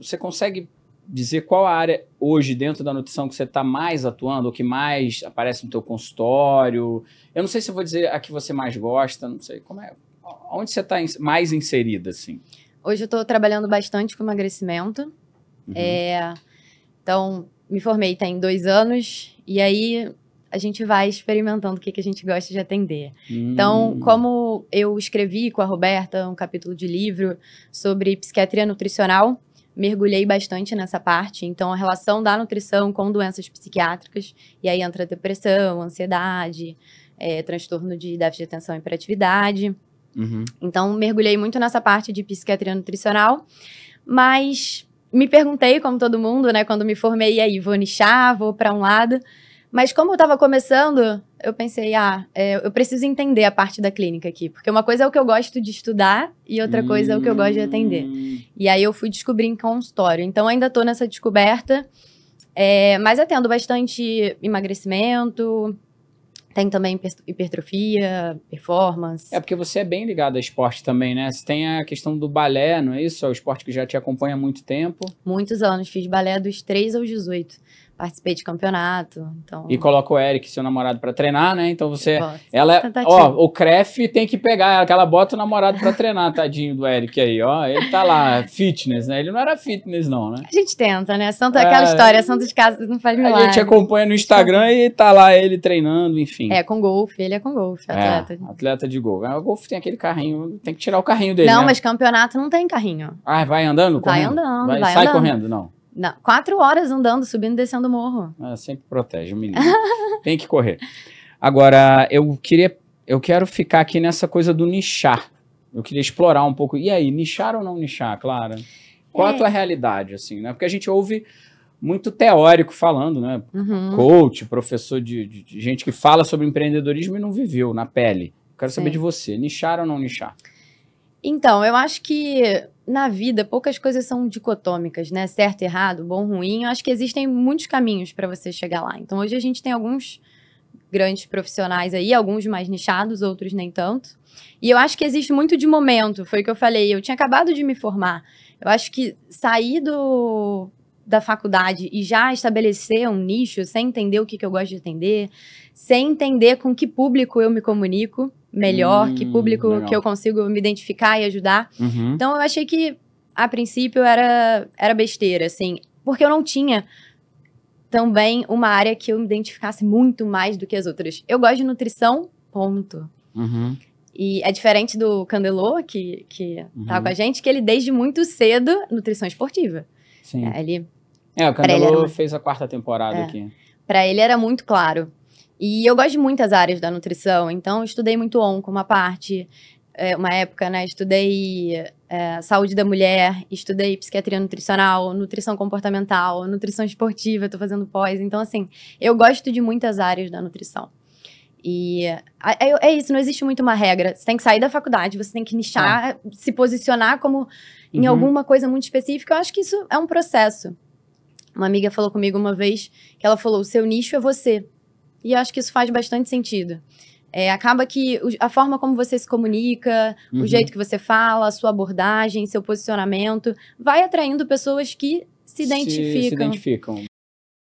Você consegue dizer qual a área hoje dentro da nutrição que você está mais atuando, o que mais aparece no teu consultório? Eu não sei se vou dizer a que você mais gosta, não sei como é. Onde você está mais inserida, assim? Hoje eu estou trabalhando bastante com emagrecimento. Uhum. É, então, me formei tem tá, dois anos, e aí a gente vai experimentando o que, que a gente gosta de atender. Hum. Então, como eu escrevi com a Roberta um capítulo de livro sobre psiquiatria nutricional, mergulhei bastante nessa parte. Então, a relação da nutrição com doenças psiquiátricas, e aí entra depressão, ansiedade, é, transtorno de déficit de atenção e hiperatividade. Uhum. Então, mergulhei muito nessa parte de psiquiatria nutricional, mas me perguntei, como todo mundo, né, quando me formei, aí vou nichar, vou para um lado. Mas como eu estava começando, eu pensei, ah, é, eu preciso entender a parte da clínica aqui, porque uma coisa é o que eu gosto de estudar e outra hum. coisa é o que eu gosto de atender. Hum. E aí eu fui descobrir em consultório. Então ainda estou nessa descoberta, é, mas atendo bastante emagrecimento, tem também hipertrofia, performance. É porque você é bem ligado ao esporte também, né? Você tem a questão do balé, não é isso? É o esporte que já te acompanha há muito tempo. Muitos anos, fiz balé dos 3 aos 18 participei de campeonato. Então... E coloca o Eric, seu namorado, para treinar, né? Então você. Ela. Ó, o Cref tem que pegar ela, que ela bota o namorado para treinar, tadinho do Eric aí, ó. Ele tá lá, fitness, né? Ele não era fitness, não, né? A gente tenta, né? Santa, é, aquela história, santo de casa não faz milagre. A gente acompanha no Instagram e tá lá ele treinando, enfim. É, com golfe, ele é com golfe, é, atleta. É, atleta de golfe. Ah, o golfe tem aquele carrinho, tem que tirar o carrinho dele. Não, né? mas campeonato não tem carrinho. Ah, vai andando? Correndo? Vai andando, vai, vai sai andando. correndo, não. Não, quatro horas andando, subindo e descendo o morro. Ah, sempre protege o menino. Tem que correr. Agora, eu queria. Eu quero ficar aqui nessa coisa do nichar. Eu queria explorar um pouco. E aí, nichar ou não nichar, Clara? Qual é. a tua realidade, assim, né? Porque a gente ouve muito teórico falando, né? Uhum. Coach, professor de, de, de, gente que fala sobre empreendedorismo e não viveu na pele. Quero Sim. saber de você, nichar ou não nichar? Então, eu acho que na vida, poucas coisas são dicotômicas, né? Certo, errado, bom, ruim. Eu acho que existem muitos caminhos para você chegar lá. Então, hoje a gente tem alguns grandes profissionais aí, alguns mais nichados, outros nem tanto. E eu acho que existe muito de momento, foi o que eu falei. Eu tinha acabado de me formar. Eu acho que sair do da faculdade e já estabelecer um nicho, sem entender o que, que eu gosto de atender, sem entender com que público eu me comunico melhor, hum, que público legal. que eu consigo me identificar e ajudar. Uhum. Então eu achei que a princípio era era besteira, assim, porque eu não tinha também uma área que eu me identificasse muito mais do que as outras. Eu gosto de nutrição, ponto. Uhum. E é diferente do Candelô, que, que tá uhum. Tá com a gente, que ele desde muito cedo, nutrição esportiva. Sim. É, ele é, o Candelo era... fez a quarta temporada é. aqui. Para ele era muito claro. E eu gosto de muitas áreas da nutrição, então estudei muito onco, uma parte, é, uma época, né? Estudei é, saúde da mulher, estudei psiquiatria nutricional, nutrição comportamental, nutrição esportiva, estou fazendo pós. Então, assim, eu gosto de muitas áreas da nutrição. E é, é, isso, não existe muito uma regra. Você tem que sair da faculdade, você tem que nichar, ah. se posicionar como em uhum. alguma coisa muito específica. Eu acho que isso é um processo. Uma amiga falou comigo uma vez que ela falou: o seu nicho é você. E acho que isso faz bastante sentido. É, acaba que a forma como você se comunica, uhum. o jeito que você fala, a sua abordagem, seu posicionamento, vai atraindo pessoas que se identificam. Se, se identificam.